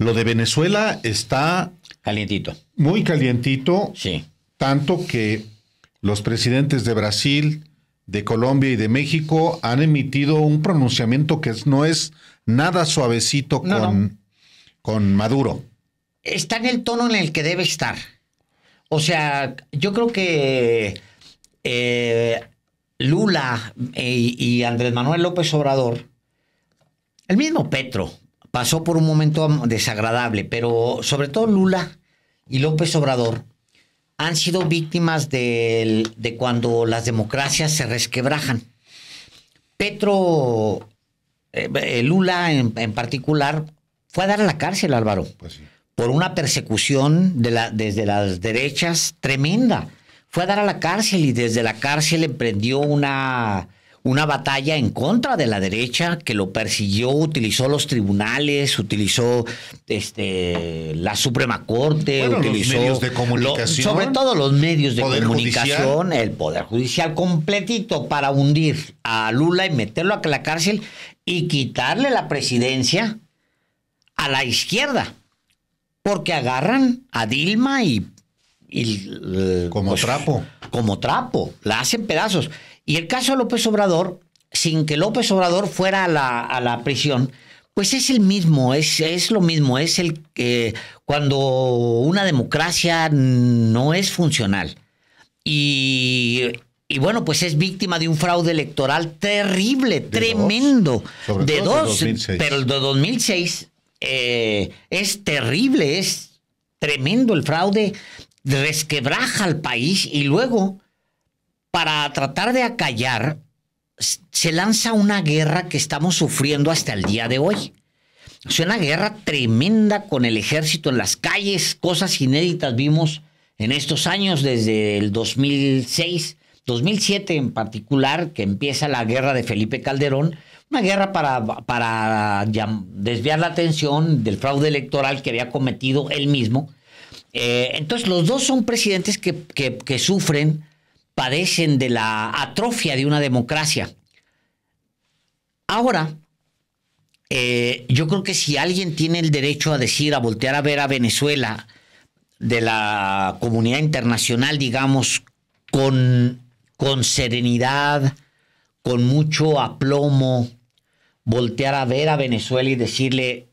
Lo de Venezuela está... Calientito. Muy calientito. Sí. Tanto que los presidentes de Brasil, de Colombia y de México han emitido un pronunciamiento que no es nada suavecito con, con Maduro. Está en el tono en el que debe estar. O sea, yo creo que eh, Lula eh, y Andrés Manuel López Obrador, el mismo Petro, pasó por un momento desagradable, pero sobre todo Lula y López Obrador han sido víctimas de, cuando las democracias se resquebrajan. Petro, eh, eh, Lula en, particular, fue a dar a la cárcel, Álvaro, pues por una persecución desde las derechas tremenda. Fue a dar a la cárcel y desde la cárcel emprendió una una batalla en contra de la derecha que lo persiguió, utilizó los tribunales, utilizó este la Suprema Corte, utilizó medios de comunicación, sobre todo los medios de comunicación, el poder judicial completito para hundir a Lula y meterlo a la cárcel y quitarle la presidencia a la izquierda. Porque agarran a Dilma y como pues, trapo. Como trapo, la hacen pedazos. Y el caso de López Obrador, sin que López Obrador fuera a la, a la prisión, pues es el mismo, es, es lo mismo, es el que cuando una democracia no es funcional. Y, bueno, pues es víctima de un fraude electoral terrible, tremendo, de dos, pero el de 2006 eh, es terrible, es tremendo el fraude, resquebraja al país y luego para tratar de acallar, se lanza una guerra que estamos sufriendo hasta el día de hoy. Es una guerra tremenda con el ejército en las calles, cosas inéditas vimos en estos años, desde el 2006, 2007 en particular, que empieza la guerra de Felipe Calderón, una guerra para, desviar la atención del fraude electoral que había cometido él mismo. Eh, entonces los dos son presidentes que, que sufren padecen de la atrofia de una democracia. Ahora, eh, yo creo que si alguien tiene el derecho a decir, a voltear a ver a Venezuela de la comunidad internacional, digamos, con, con serenidad, con mucho aplomo, voltear a ver a Venezuela y decirle,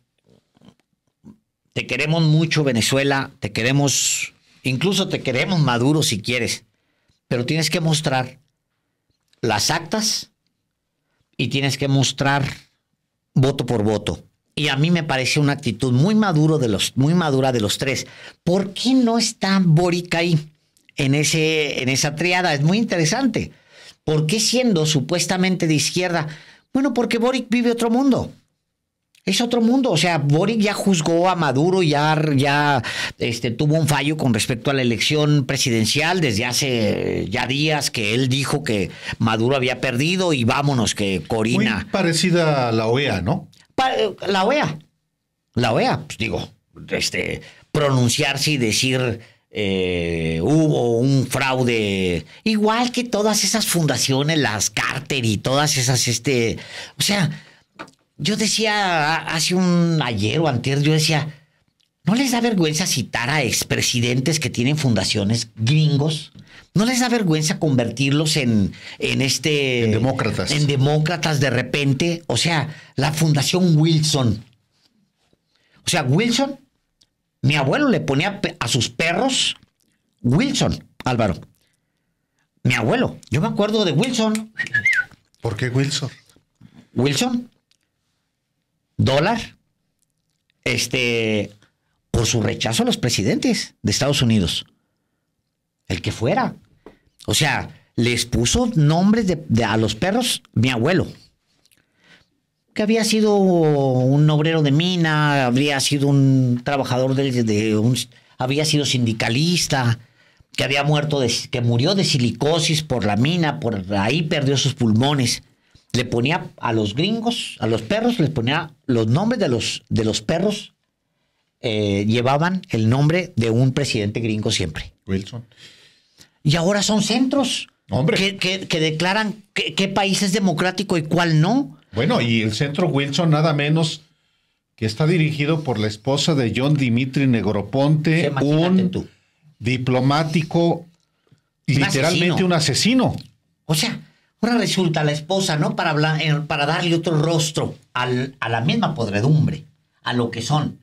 te queremos mucho Venezuela, te queremos, incluso te queremos Maduro si quieres, pero tienes que mostrar las actas y tienes que mostrar voto por voto. Y a mí me parece una actitud muy, maduro de los, muy madura de los tres. ¿Por qué no está Boric ahí en, ese, en esa triada? Es muy interesante. ¿Por qué siendo supuestamente de izquierda? Bueno, porque Boric vive otro mundo es otro mundo. O sea, Boric ya juzgó a Maduro, ya, ya este, tuvo un fallo con respecto a la elección presidencial desde hace ya días que él dijo que Maduro había perdido y vámonos, que Corina. Muy parecida a la OEA, ¿no? Eh, la OEA. La OEA, pues digo, este, pronunciarse y decir. Eh, hubo un fraude, igual que todas esas fundaciones, las Carter y todas esas, este, o sea, yo decía hace un ayer o antes, yo decía, ¿no les da vergüenza citar a expresidentes que tienen fundaciones gringos? ¿No les da vergüenza convertirlos en, en este. demócratas. En demócratas de repente. O sea, la Fundación Wilson. O sea, Wilson, mi abuelo le ponía a sus perros Wilson, Álvaro. Mi abuelo. Yo me acuerdo de Wilson. ¿Por qué Wilson? Wilson, dólar este, por su rechazo a los presidentes de Estados Unidos. El que fuera. O sea, les puso nombres de, a los perros mi abuelo, que había sido un obrero de mina, habría sido un trabajador de, de un, había sido sindicalista, que había muerto, de, que murió de silicosis por la mina, por ahí perdió sus pulmones le ponía a los gringos, a los perros, les ponía los nombres de los, de los perros, eh, llevaban el nombre de un presidente gringo siempre. Wilson. Y ahora son centros Que, declaran qué país es democrático y cuál no. Bueno, y el centro Wilson nada menos que está dirigido por la esposa de John Dimitri Negroponte, un diplomático, literalmente un asesino. O sea, Ahora resulta la esposa, ¿no? Para, hablar, eh, para darle otro rostro a la misma podredumbre, a lo que son.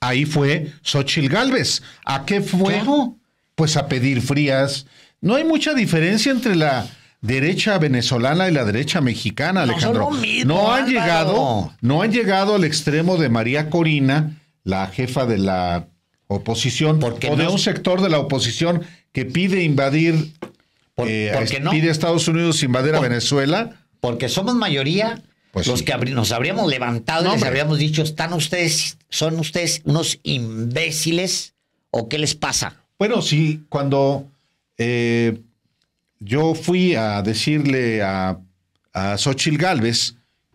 Ahí fue Xochil Gálvez. ¿A qué fue? Pues a pedir frías. No hay mucha diferencia entre la derecha venezolana y la derecha mexicana, Alejandro. No, han llegado, no han llegado al extremo de María Corina, la jefa de la oposición, o de un sector de la oposición que pide invadir eh, pide a Estados Unidos invadir a Venezuela. Porque somos mayoría. Pues los que nos habríamos levantado y les habríamos dicho, están ustedes, son ustedes unos imbéciles o qué les pasa. Bueno, sí, cuando eh, yo fui a decirle a, a Xochitl Galvez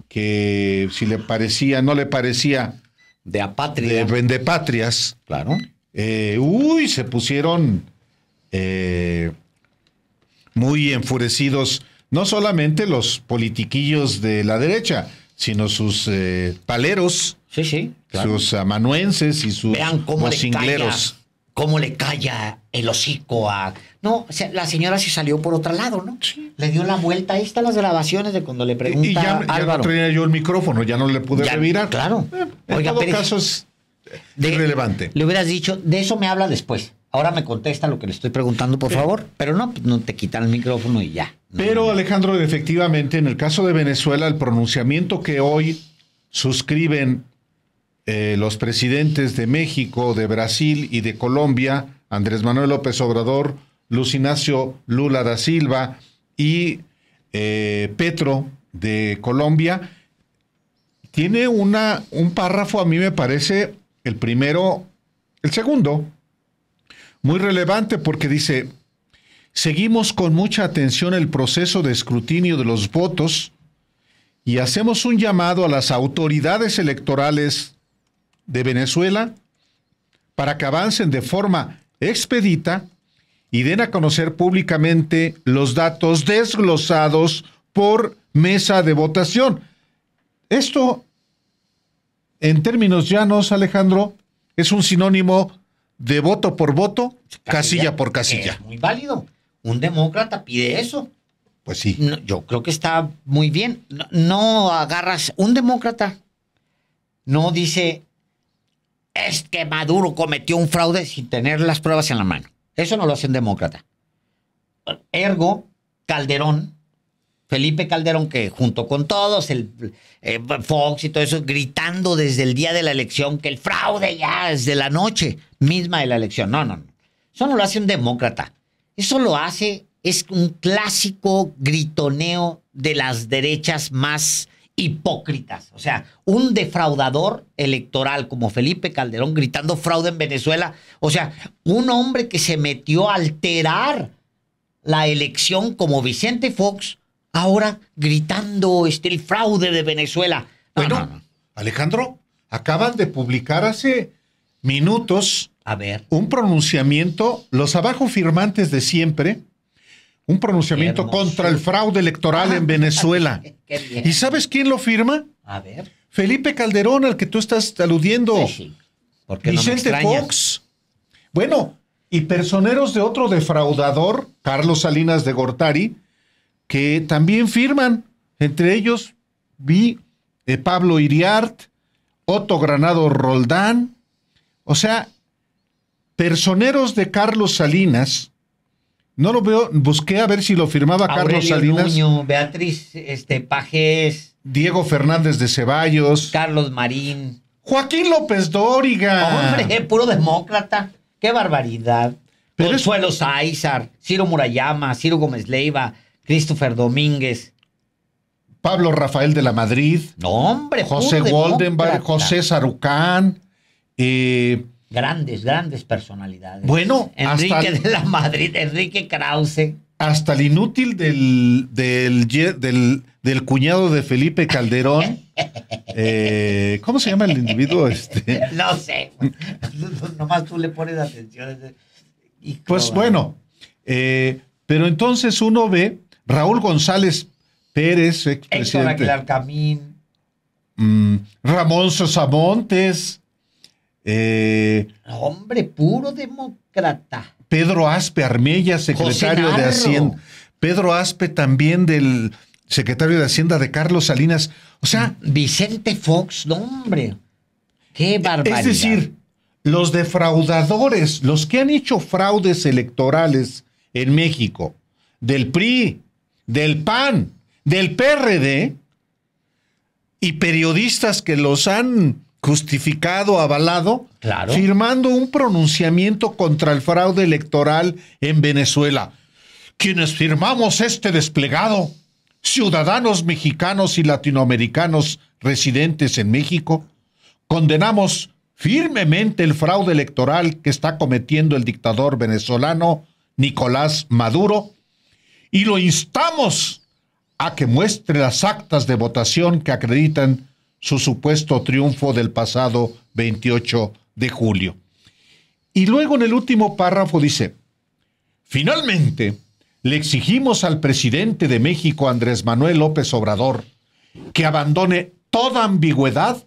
que si le parecía, no le parecía. De apatria. De patrias Claro. Eh, uy, se pusieron. Eh, muy enfurecidos, no solamente los politiquillos de la derecha, sino sus eh, paleros, sí, sus amanuenses y sus Vean cómo Le calla, cómo le calla el hocico a... No, la señora se salió por otro lado, ¿no? Le dio la vuelta. Ahí están las grabaciones de cuando le pregunta y ya, No traía yo el micrófono, ya no le pude revirar. Claro. Eh, en todo caso es irrelevante. Le hubieras dicho, de eso me habla después. Ahora me contesta lo que le estoy preguntando, por favor. Pero no, no te quitan el micrófono y ya. Pero Alejandro, efectivamente, en el caso de Venezuela, el pronunciamiento que hoy suscriben eh, los presidentes de México, de Brasil y de Colombia, Andrés Manuel López Obrador, Luis Ignacio Lula da Silva y eh, Petro de Colombia, tiene una, un párrafo, a mí me parece, el primero, el segundo, muy relevante porque dice, seguimos con mucha atención el proceso de escrutinio de los votos y hacemos un llamado a las autoridades electorales de Venezuela para que avancen de forma expedita y den a conocer públicamente los datos desglosados por mesa de votación. Esto, en términos llanos, Alejandro, es un sinónimo de voto por voto, pues, casilla, por casilla. muy válido. Un demócrata pide eso. Pues sí. yo creo que está muy bien. No, no, agarras un demócrata. No dice, es que Maduro cometió un fraude sin tener las pruebas en la mano. Eso no lo hace un demócrata. Ergo, Calderón Felipe Calderón, que junto con todos, el eh, Fox y todo eso, gritando desde el día de la elección que el fraude ya es de la noche misma de la elección. No, no, no. Eso no lo hace un demócrata. Eso lo hace, es un clásico gritoneo de las derechas más hipócritas. O sea, un defraudador electoral como Felipe Calderón gritando fraude en Venezuela. O sea, un hombre que se metió a alterar la elección como Vicente Fox ahora gritando este, el fraude de Venezuela. Bueno, Alejandro, acaban de publicar hace minutos a ver. un pronunciamiento, los abajo firmantes de siempre, un pronunciamiento contra el fraude electoral en ah, Venezuela. ¿Y sabes quién lo firma? A ver. Felipe Calderón, al que tú estás aludiendo. Sí, Vicente Fox. Bueno, y personeros de otro defraudador, Carlos Salinas de Gortari, que también firman. Entre ellos vi eh, Pablo Iriart, Otto Granado Roldán, o sea, personeros de Carlos Salinas. No lo veo, busqué a ver si lo firmaba Carlos Salinas. Beatriz este, Diego Fernández de Ceballos. Carlos Marín. Joaquín López Dóriga. Hombre, puro demócrata. Qué barbaridad. Pero Consuelo es... Ciro Murayama, Ciro Gómez Leiva, Christopher Domínguez. Pablo Rafael de la Madrid. No, hombre, José Goldenberg, José Sarucán. Eh, grandes, grandes personalidades. Bueno, Enrique de la Madrid, Enrique Krause. Hasta el inútil del, del, cuñado de Felipe Calderón. Eh, ¿Cómo se llama el individuo? Este? No sé. Nomás tú le pones atención. pues bueno, eh, pero entonces uno ve Raúl González Pérez, expresidente. Héctor Aguilar Camín. Mm, Ramón Sosamontes. Eh, hombre, puro demócrata. Pedro Aspe Armella, secretario de Hacienda. Pedro Aspe también del secretario de Hacienda de Carlos Salinas. O sea. Vicente Fox, no, hombre. Qué e, barbaridad. Es decir, los defraudadores, los que han hecho fraudes electorales en México, del PRI, del PAN, del PRD y periodistas que los han justificado, avalado, firmando un pronunciamiento contra el fraude electoral en Venezuela. Quienes firmamos este desplegado, ciudadanos mexicanos y latinoamericanos residentes en México, condenamos firmemente el fraude electoral que está cometiendo el dictador venezolano Nicolás Maduro y lo instamos a que muestre las actas de votación que acreditan su supuesto triunfo del pasado 28 de julio. Y luego en el último párrafo dice, finalmente, le exigimos al presidente de México, Andrés Manuel López Obrador, que abandone toda ambigüedad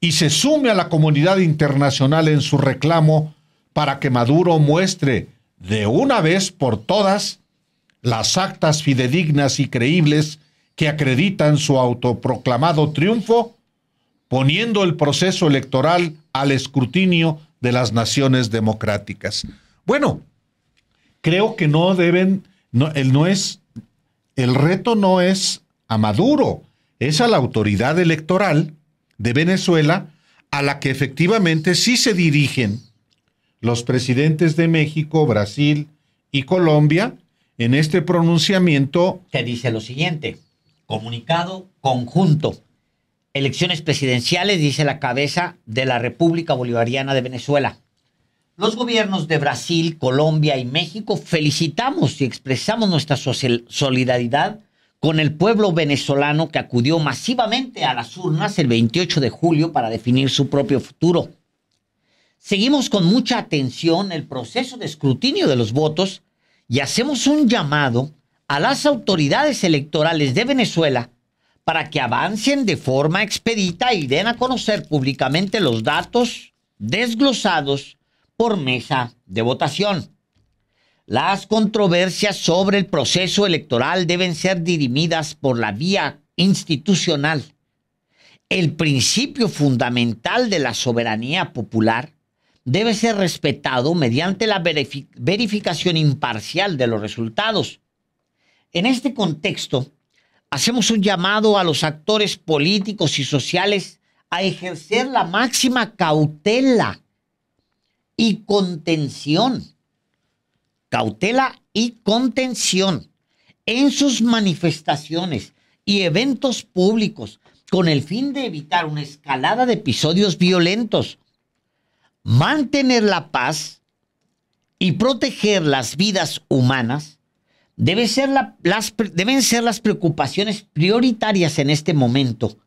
y se sume a la comunidad internacional en su reclamo para que Maduro muestre de una vez por todas las actas fidedignas y creíbles que acreditan su autoproclamado triunfo, poniendo el proceso electoral al escrutinio de las naciones democráticas. Bueno, creo que no deben, no, el, no es, el reto no es a Maduro, es a la autoridad electoral de Venezuela a la que efectivamente sí se dirigen los presidentes de México, Brasil y Colombia, en este pronunciamiento... Se dice lo siguiente, comunicado conjunto. Elecciones presidenciales, dice la cabeza de la República Bolivariana de Venezuela. Los gobiernos de Brasil, Colombia y México felicitamos y expresamos nuestra solidaridad con el pueblo venezolano que acudió masivamente a las urnas el 28 de julio para definir su propio futuro. Seguimos con mucha atención el proceso de escrutinio de los votos y hacemos un llamado a las autoridades electorales de Venezuela para que avancen de forma expedita y den a conocer públicamente los datos desglosados por mesa de votación. Las controversias sobre el proceso electoral deben ser dirimidas por la vía institucional. El principio fundamental de la soberanía popular debe ser respetado mediante la verificación imparcial de los resultados. En este contexto, hacemos un llamado a los actores políticos y sociales a ejercer la máxima cautela y contención, cautela y contención en sus manifestaciones y eventos públicos con el fin de evitar una escalada de episodios violentos mantener la paz y proteger las vidas humanas debe ser deben ser las preocupaciones prioritarias en este momento.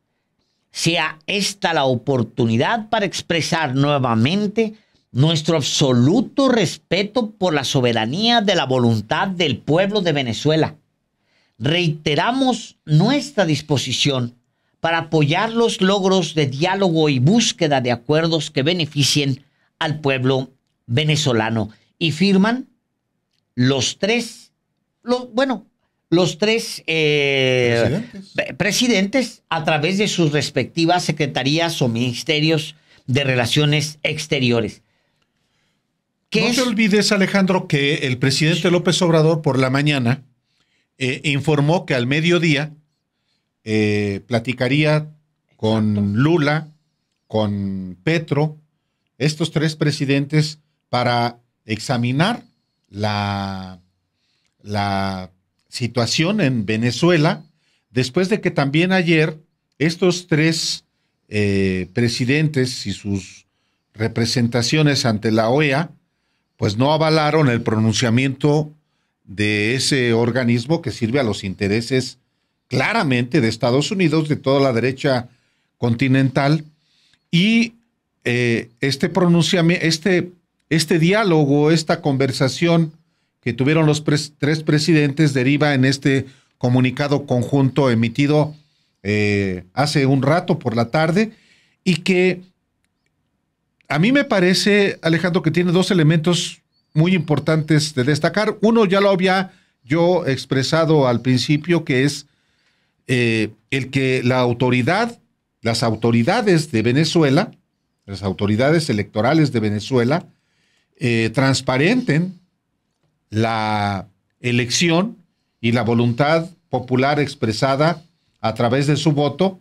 Sea esta la oportunidad para expresar nuevamente nuestro absoluto respeto por la soberanía de la voluntad del pueblo de Venezuela. Reiteramos nuestra disposición para apoyar los logros de diálogo y búsqueda de acuerdos que beneficien al pueblo venezolano. Y firman los tres, los, bueno, los tres eh, ¿Presidentes? a través de sus respectivas secretarías o ministerios de Relaciones Exteriores. No te olvides, Alejandro, que el presidente López Obrador por la mañana eh, informó que al mediodía eh, platicaría con Lula, con Petro, estos tres presidentes para examinar la, la situación en Venezuela, después de que también ayer estos tres eh, presidentes y sus representaciones ante la OEA, pues no avalaron el pronunciamiento de ese organismo que sirve a los intereses claramente de Estados Unidos, de toda la derecha continental, y eh, este pronunciamiento, este, este diálogo, esta conversación que tuvieron los tres presidentes deriva en este comunicado conjunto emitido eh, hace un rato por la tarde y que a mí me parece, Alejandro, que tiene dos elementos muy importantes de destacar. Uno ya lo había yo expresado al principio, que es eh, el que la autoridad, las autoridades de Venezuela, las autoridades electorales de Venezuela eh, transparenten la elección y la voluntad popular expresada a través de su voto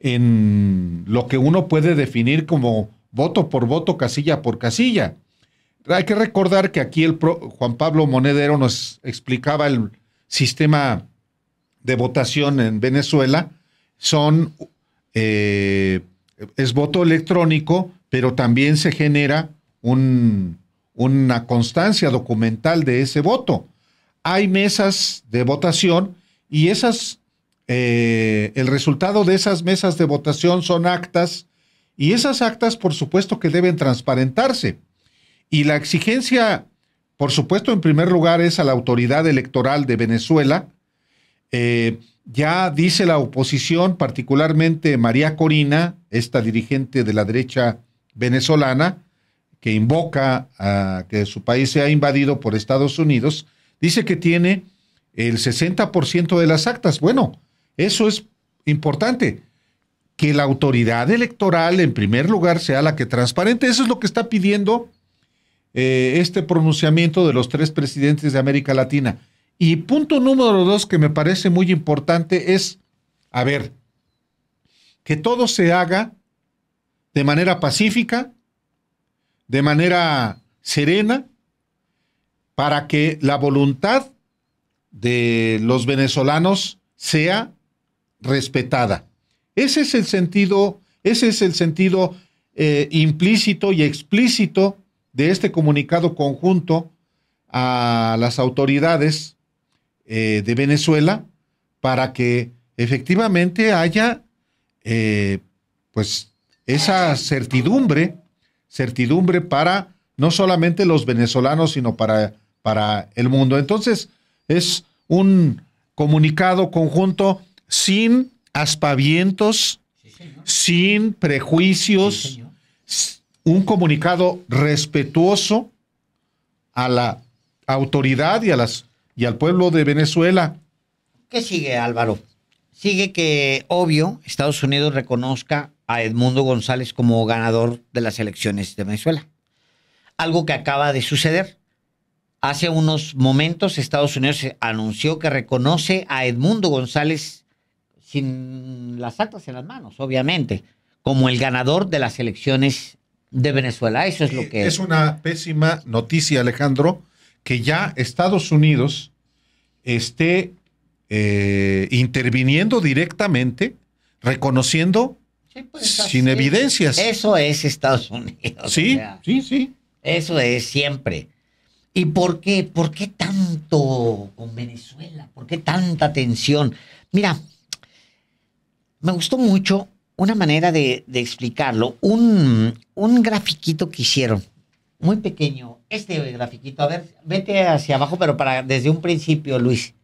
en lo que uno puede definir como voto por voto, casilla por casilla. Hay que recordar que aquí el Juan Pablo Monedero nos explicaba el sistema de votación en Venezuela. Son eh, es voto electrónico, pero también se genera un, una constancia documental de ese voto. Hay mesas de votación y esas, eh, el resultado de esas mesas de votación son actas y esas actas, por supuesto, que deben transparentarse. Y la exigencia, por supuesto, en primer lugar es a la autoridad electoral de Venezuela. Eh, ya dice la oposición, particularmente María Corina, esta dirigente de la derecha venezolana, que invoca a que su país sea invadido por Estados Unidos, dice que tiene el 60% de las actas. Bueno, eso es importante. Que la autoridad electoral, en primer lugar, sea la que transparente. Eso es lo que está pidiendo eh, este pronunciamiento de los tres presidentes de América Latina. Y punto número dos que me parece muy importante es, a ver, que todo se haga de manera pacífica, de manera serena, para que la voluntad de los venezolanos sea respetada. Ese es el sentido, ese es el sentido eh, implícito y explícito de este comunicado conjunto a las autoridades eh, de Venezuela para que efectivamente haya eh, pues esa certidumbre, certidumbre para no solamente los venezolanos, sino para, para el mundo. Entonces, es un comunicado conjunto sin aspavientos, sin prejuicios, un comunicado respetuoso a la autoridad y a las y al pueblo de Venezuela. ¿Qué sigue, Álvaro? Sigue que, obvio, Estados Unidos reconozca a Edmundo González como ganador de las elecciones de Venezuela. Algo que acaba de suceder. Hace unos momentos Estados Unidos anunció que reconoce a Edmundo González sin las actas en las manos, obviamente, como el ganador de las elecciones de Venezuela. Eso es lo eh, que... Es una pésima noticia, Alejandro, que ya Estados Unidos esté eh, interviniendo directamente, reconociendo pues, sin evidencias. Eso es Estados Unidos. Sí, sí, sí. Eso es siempre. ¿Y por qué? ¿Por qué tanto con Venezuela? ¿Por qué tanta tensión? Mira, me gustó mucho una manera de, explicarlo, un, un grafiquito que hicieron, muy pequeño, este grafiquito. A ver, vete hacia abajo, pero para desde un principio, Luis,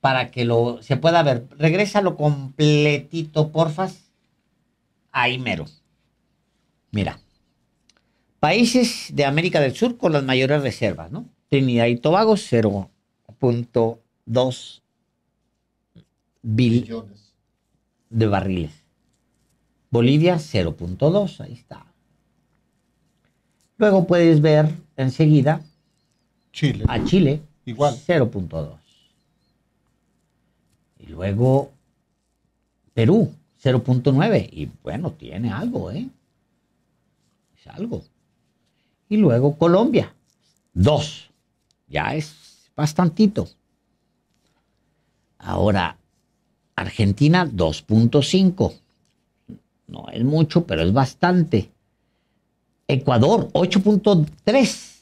para que lo se pueda ver. Regrésalo completito, porfas. Ahí mero. Mira. Países de América del Sur con las mayores reservas, ¿no? Trinidad y Tobago, 0.2 billones de barriles. Bolivia, 0.2, ahí está. Luego puedes ver Enseguida, Chile. a Chile, igual 0.2. Y luego Perú, 0.9. Y bueno, tiene algo, ¿eh? Es algo. Y luego Colombia, 2. Ya es bastantito. Ahora, Argentina 2.5. No es mucho, pero es bastante. Ecuador, 8.3.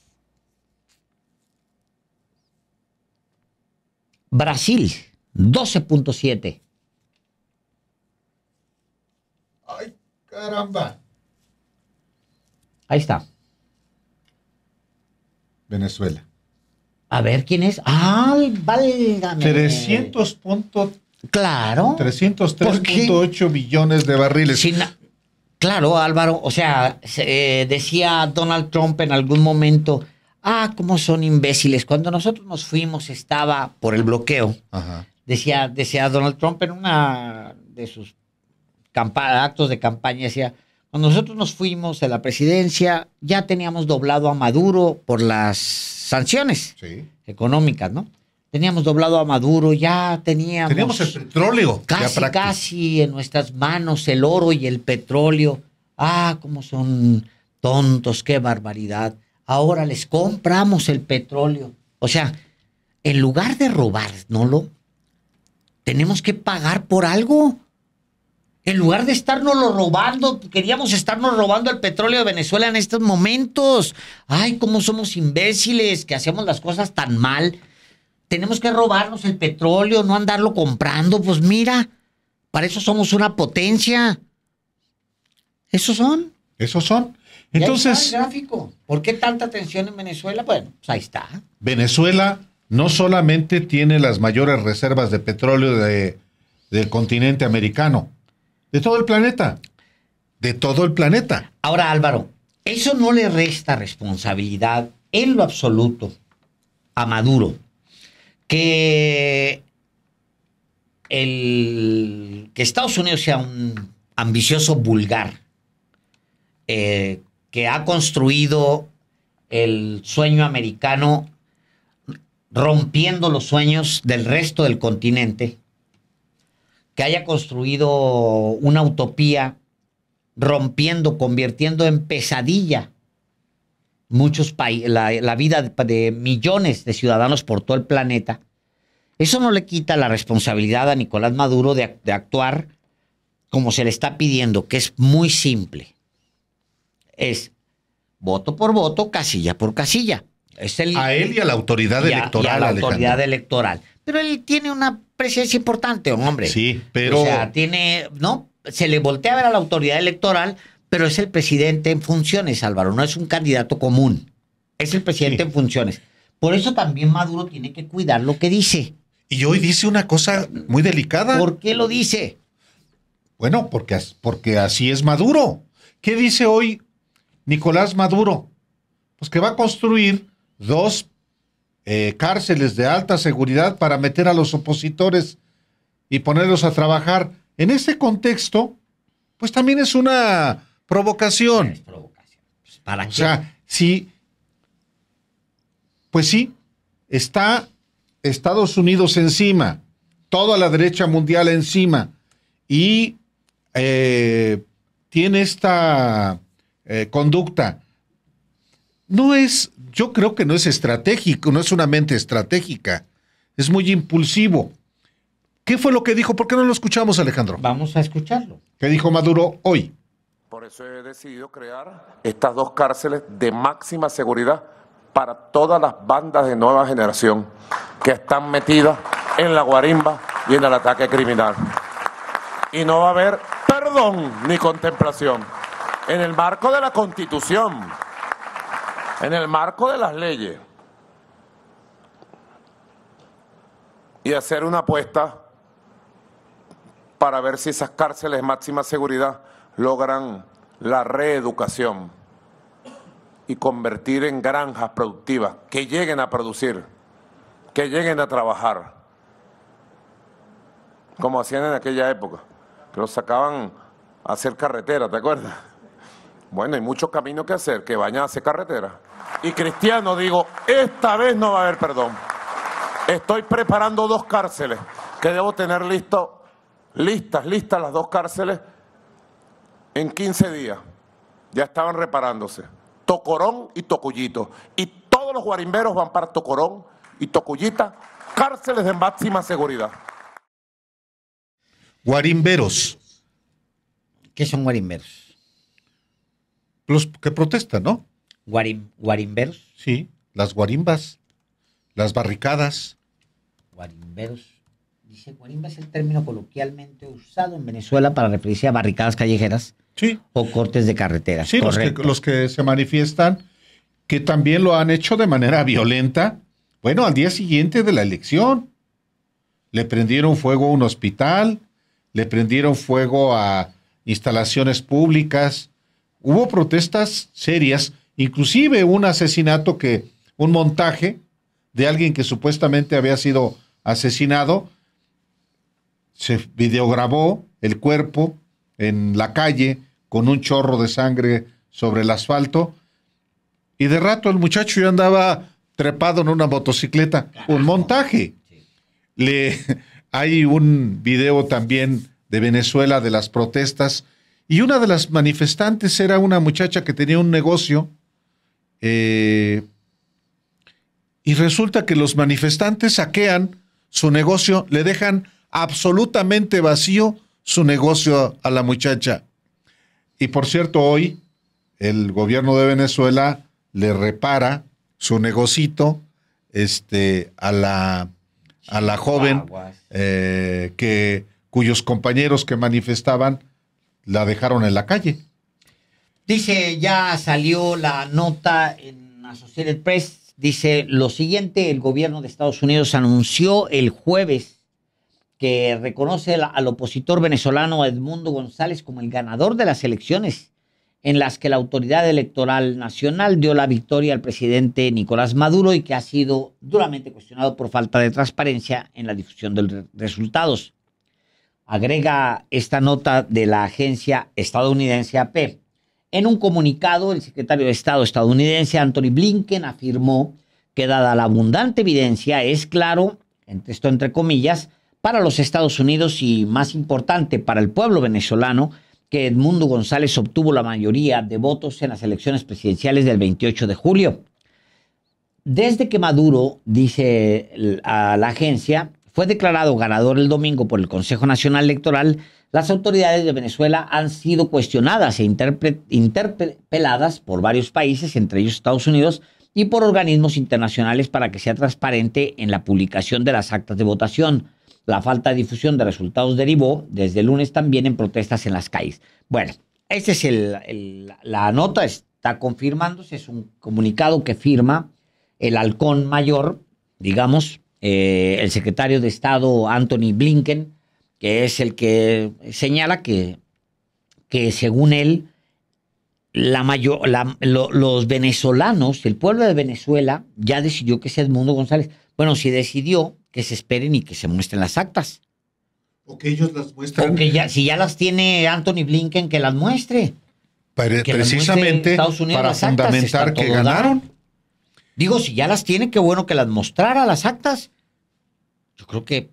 Brasil, 12.7. Ay, caramba. Ahí está. Venezuela. A ver quién es. ¡Ay, válgame! 300 Claro. 303.8 millones de barriles. Sin, Claro, Álvaro, o sea, eh, decía Donald Trump en algún momento, ah, cómo son imbéciles. Cuando nosotros nos fuimos estaba por el bloqueo. Decía, decía Donald Trump en una de sus actos de campaña, decía, cuando nosotros nos fuimos de la presidencia, ya teníamos doblado a Maduro por las sanciones económicas, ¿no? Teníamos doblado a Maduro, ya teníamos. el petróleo. Casi, en nuestras manos el oro y el petróleo. Ah, cómo son tontos, qué barbaridad. Ahora les compramos el petróleo. O sea, en lugar de robar, ¿no lo? Tenemos que pagar por algo. En lugar de lo robando, queríamos estarnos robando el petróleo de Venezuela en estos momentos. Ay, cómo somos imbéciles, que hacemos las cosas tan mal tenemos que robarnos el petróleo, no andarlo comprando. Pues mira, para eso somos una potencia. Esos son. Esos son. Entonces. ¿Por qué tanta tensión en Venezuela? Bueno, pues ahí está. Venezuela no solamente tiene las mayores reservas de petróleo de, del continente americano, de todo el planeta. De todo el planeta. Ahora, Álvaro, eso no le resta responsabilidad en lo absoluto a Maduro que el que Estados Unidos sea un ambicioso vulgar eh, que ha construido el sueño americano rompiendo los sueños del resto del continente, que haya construido una utopía rompiendo, convirtiendo en pesadilla muchos países, la, vida de, millones de ciudadanos por todo el planeta, eso no le quita la responsabilidad a Nicolás Maduro de, actuar como se le está pidiendo, que es muy simple. Es voto por voto, casilla por casilla. Es a él y a la autoridad electoral. a la autoridad electoral. Pero él tiene una presencia importante, hombre. Sí, pero. O sea, tiene. No, se le voltea a ver a la autoridad electoral pero es el presidente en funciones, Álvaro, no es un candidato común. Es el presidente en funciones. Por eso también Maduro tiene que cuidar lo que dice. Y hoy dice una cosa muy delicada. ¿Por qué lo dice? Bueno, porque, porque así es Maduro. ¿Qué dice hoy Nicolás Maduro? Pues que va a construir dos eh, cárceles de alta seguridad para meter a los opositores y ponerlos a trabajar. En ese contexto, pues también es una Provocación. Pues, ¿Para o sea, sí. Pues sí, está Estados Unidos encima, toda la derecha mundial encima, y eh, tiene esta eh, conducta. No es, yo creo que no es estratégico, no es una mente estratégica, es muy impulsivo. ¿Qué fue lo que dijo? ¿Por qué no lo escuchamos, Alejandro? Vamos a escucharlo. ¿Qué dijo Maduro hoy? Por eso he decidido crear estas dos cárceles de máxima seguridad para todas las bandas de nueva generación que están metidas en la guarimba y en el ataque criminal. Y no va a haber perdón ni contemplación. En el marco de la Constitución, en el marco de las leyes, y hacer una apuesta para ver si esas cárceles de máxima seguridad logran la reeducación y convertir en granjas productivas, que lleguen a producir, que lleguen a trabajar, como hacían en aquella época, que los sacaban a hacer carretera, ¿te acuerdas? Bueno, hay mucho camino que hacer, que vayan a hacer carretera. Y Cristiano, digo, esta vez no va a haber perdón. Estoy preparando dos cárceles, que debo tener listo, listas, listas las dos cárceles en 15 días ya estaban reparándose. Tocorón y Tocullito. Y todos los guarimberos van para Tocorón y Tocullita, cárceles de máxima seguridad. Guarimberos. ¿Qué son guarimberos? Los que protestan, ¿no? ¿Guarimberos? Sí, las guarimbas, las barricadas. Guarimberos. Dice, guarimba es el término coloquialmente usado en Venezuela para referirse a barricadas callejeras o cortes de carretera. los que, se manifiestan, que también lo han hecho de manera violenta. Bueno, al día siguiente de la elección, le prendieron fuego a un hospital, le prendieron fuego a instalaciones públicas, hubo protestas serias, inclusive un asesinato que, un montaje de alguien que supuestamente había sido asesinado, se videograbó el cuerpo en la calle, con un chorro de sangre sobre el asfalto. Y de rato el muchacho ya andaba trepado en una motocicleta. Un montaje. Le, hay un video también de Venezuela de las protestas. Y una de las manifestantes era una muchacha que tenía un negocio. Eh, y resulta que los manifestantes saquean su negocio, le dejan absolutamente vacío su negocio a la muchacha. Y por cierto, hoy el gobierno de Venezuela le repara su negocito este, a, la, a la joven eh, que, cuyos compañeros que manifestaban la dejaron en la calle. Dice, ya salió la nota en Associated Press, dice lo siguiente, el gobierno de Estados Unidos anunció el jueves que reconoce al opositor venezolano Edmundo González como el ganador de las elecciones en las que la Autoridad Electoral Nacional dio la victoria al presidente Nicolás Maduro y que ha sido duramente cuestionado por falta de transparencia en la difusión de los resultados. Agrega esta nota de la agencia estadounidense AP. E. En un comunicado, el secretario de Estado estadounidense Anthony Blinken afirmó que dada la abundante evidencia, es claro, esto entre comillas, para los Estados Unidos y, más importante, para el pueblo venezolano, que Edmundo González obtuvo la mayoría de votos en las elecciones presidenciales del 28 de julio. Desde que Maduro, dice a la agencia, fue declarado ganador el domingo por el Consejo Nacional Electoral, las autoridades de Venezuela han sido cuestionadas e interpeladas por varios países, entre ellos Estados Unidos, y por organismos internacionales para que sea transparente en la publicación de las actas de votación. La falta de difusión de resultados derivó desde el lunes también en protestas en las calles. Bueno, esa es el, la nota, está confirmándose, es un comunicado que firma el halcón mayor, digamos, eh, el secretario de Estado Anthony Blinken, que es el que señala que, que según él, la mayor, los venezolanos, el pueblo de Venezuela ya decidió que sea Edmundo González. Bueno, si decidió, que se esperen y que se muestren las actas. O que ellos las muestren. que ya, si ya las tiene Anthony Blinken, que las muestre. precisamente para fundamentar que ganaron. Digo, si ya las tiene, qué bueno que las mostrara las actas. Yo creo que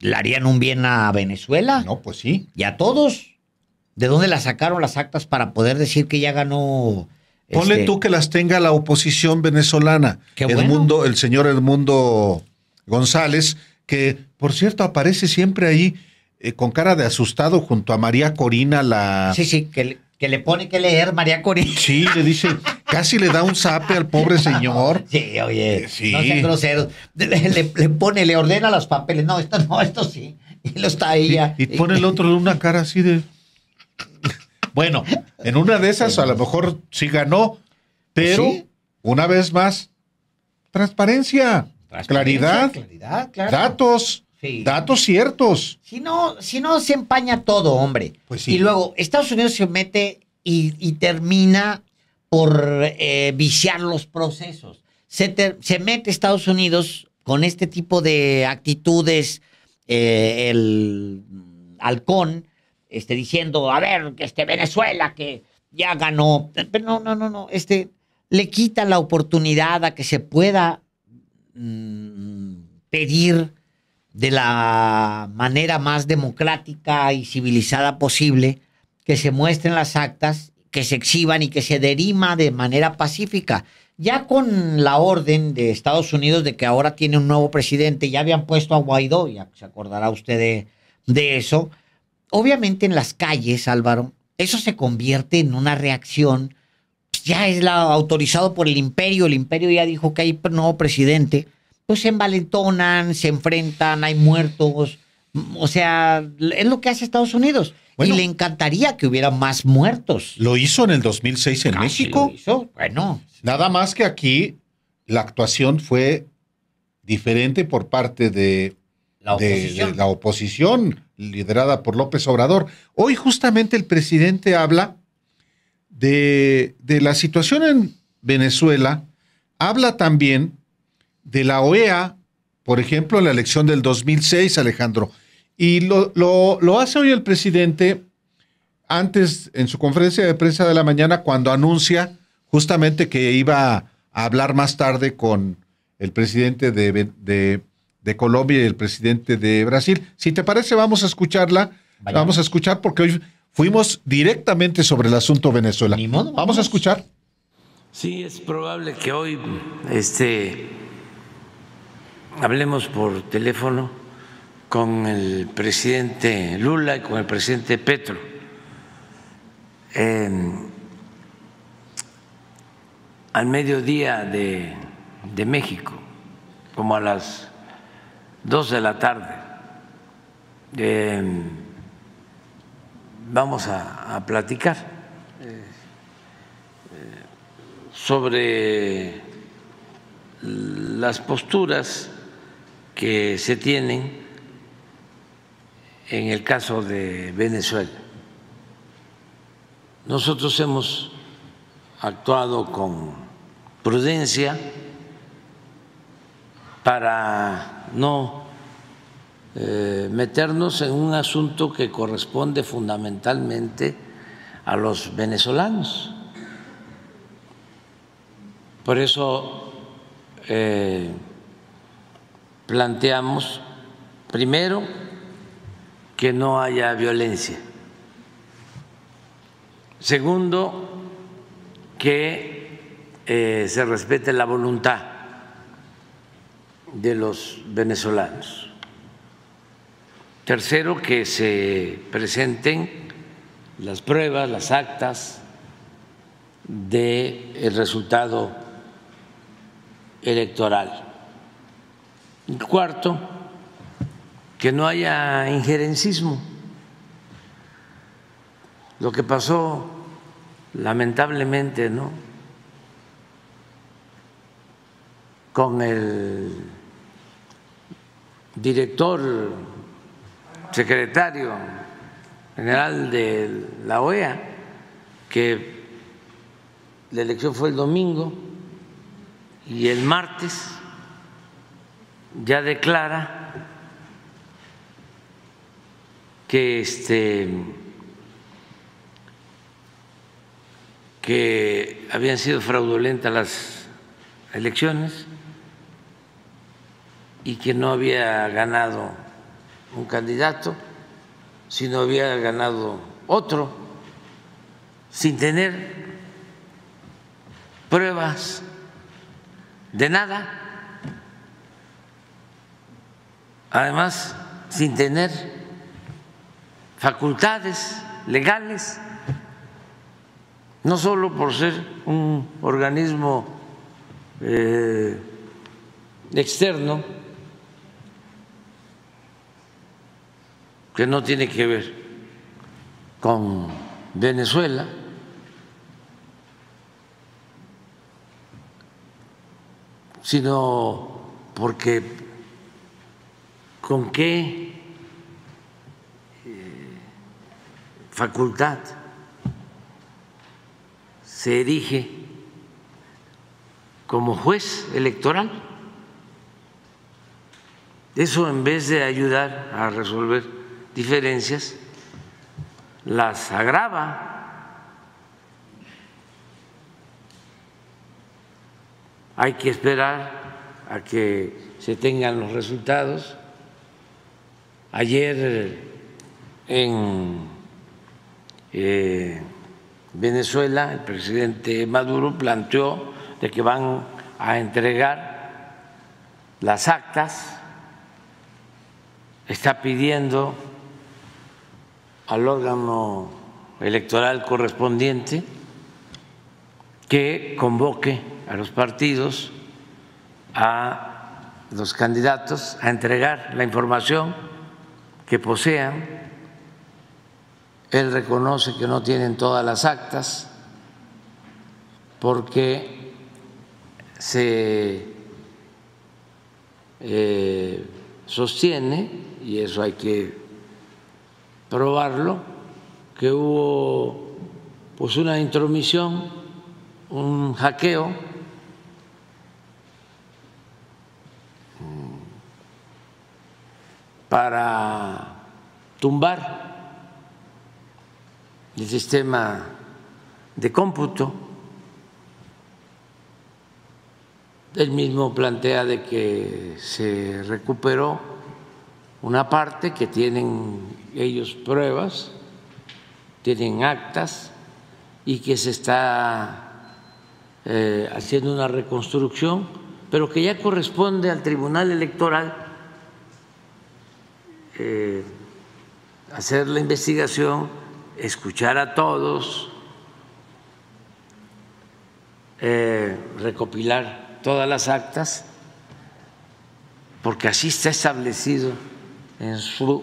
le harían un bien a Venezuela. No, pues sí. Y a todos. ¿De dónde las sacaron las actas para poder decir que ya ganó? Ponle este, tú que las tenga la oposición venezolana. Qué bueno. el señor Edmundo González, que por cierto aparece siempre ahí eh, con cara de asustado junto a María Corina, la... Sí, sí, que le, pone que leer María Corina. Sí, le dice, casi le da un zape al pobre señor. sí, oye, eh, sí. no sean groseros. Le, pone, le ordena los papeles. No, esto no, esto sí. Y lo está ella. y pone el otro de una cara así de... Bueno, en una de esas a lo mejor sí ganó, pero una vez más, transparencia. Claridad. Datos. Datos ciertos. Si no, si no, se empaña todo, hombre. Pues y luego, Estados Unidos se mete y, termina por eh, viciar los procesos. Se, mete Estados Unidos con este tipo de actitudes, eh, el halcón, este, diciendo, a ver, que este Venezuela, que ya ganó. Pero no, no, no, no. Este, le quita la oportunidad a que se pueda Mm, pedir de la manera más democrática y civilizada posible que se muestren las actas, que se exhiban y que se derima de manera pacífica. Ya con la orden de Estados Unidos de que ahora tiene un nuevo presidente, ya habían puesto a Guaidó, ya se acordará usted de eso. Obviamente en las calles, Álvaro, eso se convierte en una reacción ya es autorizado por el imperio, el imperio ya dijo que hay nuevo presidente, pues se envalentonan, se enfrentan, hay muertos. Mm, o sea, es lo que hace Estados Unidos. y le encantaría que hubiera más muertos. Lo hizo en el 2006 en ah, México. Bueno. Nada más que aquí la actuación fue diferente por parte de la oposición liderada por López Obrador. Hoy justamente el presidente habla de, la situación en Venezuela habla también de la OEA, por ejemplo, en la elección del 2006, Alejandro. Y lo, hace hoy el presidente antes, en su conferencia de prensa de la mañana, cuando anuncia justamente que iba a hablar más tarde con el presidente de, Colombia y el presidente de Brasil. Si te parece, vamos a escucharla. Vamos a escuchar porque hoy, fuimos directamente sobre el asunto Venezuela. vamos. a escuchar. Sí, es probable que hoy este, hablemos por teléfono con el presidente Lula y con el presidente Petro. Em, al mediodía de, México, como a las dos de la tarde. Em, vamos a, platicar eh, eh, sobre las posturas que se tienen en el caso de Venezuela. Nosotros hemos actuado con prudencia para no eh, meternos en un asunto que corresponde fundamentalmente a los venezolanos. Por eso eh, planteamos, primero, que no haya violencia. Segundo, que eh, se respete la voluntad de los venezolanos. Tercero, que se presenten las pruebas, las actas del resultado electoral. Y cuarto, que no haya injerencismo. Lo que pasó lamentablemente, ¿no? Con el director secretario general de la OEA, que la elección fue el domingo y el martes ya declara que este que habían sido fraudulentas las elecciones y que no había ganado un candidato si no había ganado otro, sin tener pruebas de nada, además sin tener facultades legales, no solo por ser un organismo eh, externo, que no tiene que ver con Venezuela, sino porque con qué eh, facultad se erige como juez electoral. Eso en vez de ayudar a resolver diferencias, las agrava. Hay que esperar a que se tengan los resultados. Ayer en eh, Venezuela el presidente Maduro planteó de que van a entregar las actas, está pidiendo al órgano electoral correspondiente que convoque a los partidos, a los candidatos, a entregar la información que posean. Él reconoce que no tienen todas las actas porque se eh, sostiene, y eso hay que probarlo, que hubo pues una intromisión, un hackeo mm. para tumbar el sistema de cómputo. Él mismo plantea de que se recuperó una parte que tienen ellos pruebas, tienen actas y que se está eh, haciendo una reconstrucción, pero que ya corresponde al Tribunal Electoral eh, hacer la investigación, escuchar a todos, eh, recopilar todas las actas, porque así está establecido en su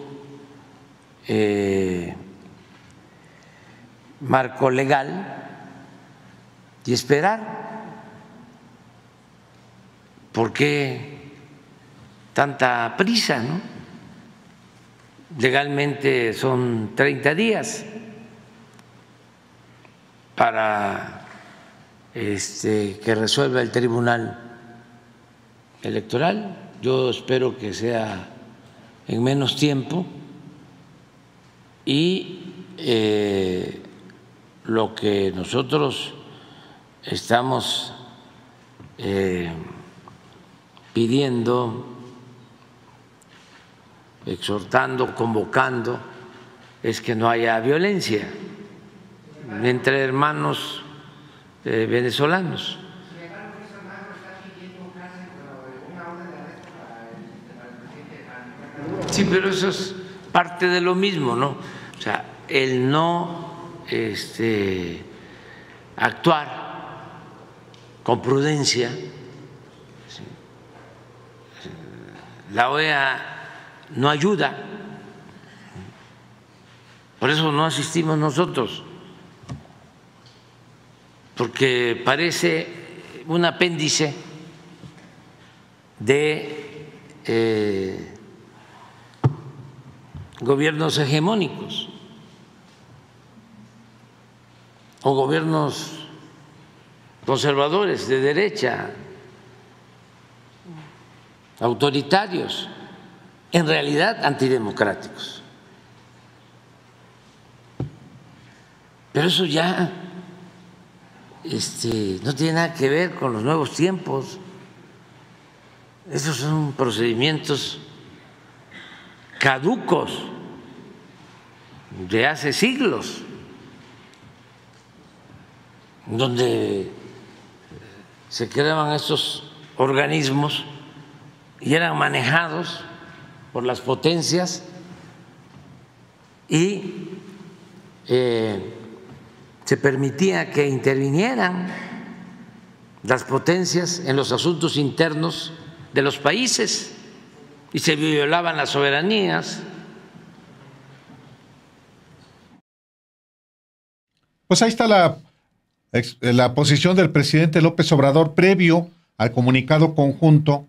eh, marco legal y esperar. ¿Por qué tanta prisa? Legalmente son 30 días para este, que resuelva el Tribunal Electoral. Yo espero que sea en menos tiempo y eh, lo que nosotros estamos eh, pidiendo, exhortando, convocando, es que no haya violencia entre hermanos eh, venezolanos. Sí, pero eso es parte de lo mismo, ¿no? O sea, el no este, actuar con prudencia. La OEA no ayuda, por eso no asistimos nosotros, porque parece un apéndice de... Eh, gobiernos hegemónicos o gobiernos conservadores de derecha, autoritarios, en realidad antidemocráticos. Pero eso ya este, no tiene nada que ver con los nuevos tiempos. Esos son procedimientos caducos de hace siglos, donde se creaban estos organismos y eran manejados por las potencias y eh, se permitía que intervinieran las potencias en los asuntos internos de los países y se violaban las soberanías. Pues ahí está la, eh, la posición del presidente López Obrador previo al comunicado conjunto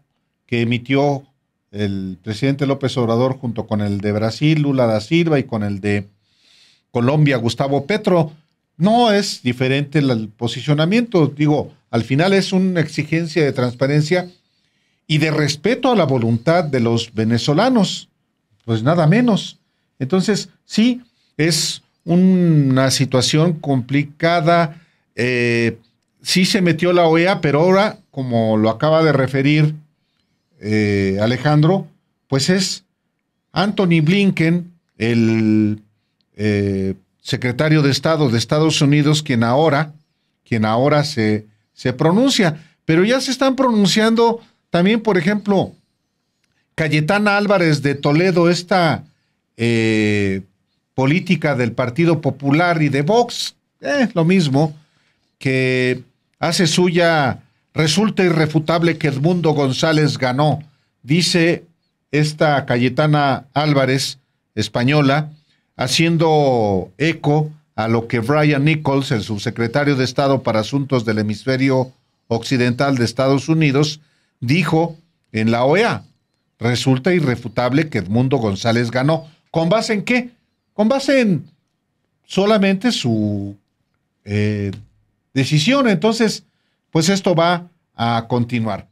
que emitió el presidente López Obrador junto con el de Brasil, Lula da Silva, y con el de Colombia, Gustavo Petro. No es diferente el posicionamiento, digo, al final es una exigencia de transparencia y de respeto a la voluntad de los venezolanos, pues nada menos. Entonces, sí, es una situación complicada. Eh, sí se metió la OEA, pero ahora, como lo acaba de referir eh, Alejandro, pues es Anthony Blinken, el eh, secretario de Estado de Estados Unidos, quien ahora, quien ahora se, se pronuncia. Pero ya se están pronunciando también, por ejemplo, Cayetana Álvarez de Toledo, esta eh, política del Partido Popular y de Vox, es eh, lo mismo, que hace suya, resulta irrefutable que Edmundo González ganó, dice esta Cayetana Álvarez, española, haciendo eco a lo que Brian Nichols, el subsecretario de Estado para Asuntos del Hemisferio Occidental de Estados Unidos, dijo en la OEA, resulta irrefutable que Edmundo González ganó. ¿Con base en qué? Con base en solamente su eh, decisión. Entonces, pues esto va a continuar.